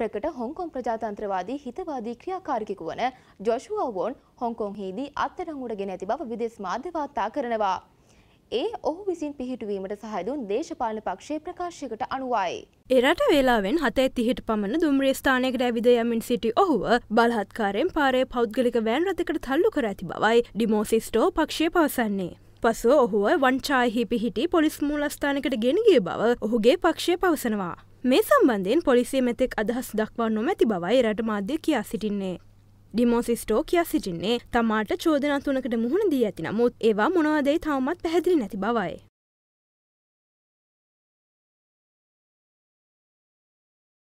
ප්‍රකට හොංකොං ප්‍රජාතන්ත්‍රවාදී හිතවාදී ක්‍රියාකාරකෙකු වන ජොෂුවා වෝන් හොංකොංහිදී අත්තරමුඩ ගෙන ඇති බව විදෙස් මාධ්‍ය වාර්තා කරනවා. ඒ ඔහු විසින් පිහිටුවීමට සහදුන් දේශපාලන පක්ෂයේ ප්‍රකාශයකට අනුවයි. එරට වේලාවෙන් හතේ තිහිට පමණ දුම්රේ ස්ථානයකට ඇවිද යමින් සිටි ඔහුව බලහත්කාරයෙන් පාරය පෞද්ගලික වෑන් රථකට තල්ලු කර ඇති බවයි ඩිමෝසිස්ටෝ පක්ෂය පවසන්නේ. පසුව ඔහුව වංචායහි පිහිටි පොලිස් මූලස්ථානකට ගෙනගිය බව ඔහුගේ පක්ෂය පවසනවා. මේ සම්බන්ධයෙන් පොලිසිය මෙතෙක් අදහස් දක්වා නොමැති බවයි රට මාධ්‍ය කියා සිටින්නේ. ඩිමෝසිස්ටෝ කියා සිටින්නේ තමාට චෝදනා තුනකට මුහුණ දී ඇති නමුත් ඒවා මොනවාදයි තවමත් පැහැදිලි නැති බවයි.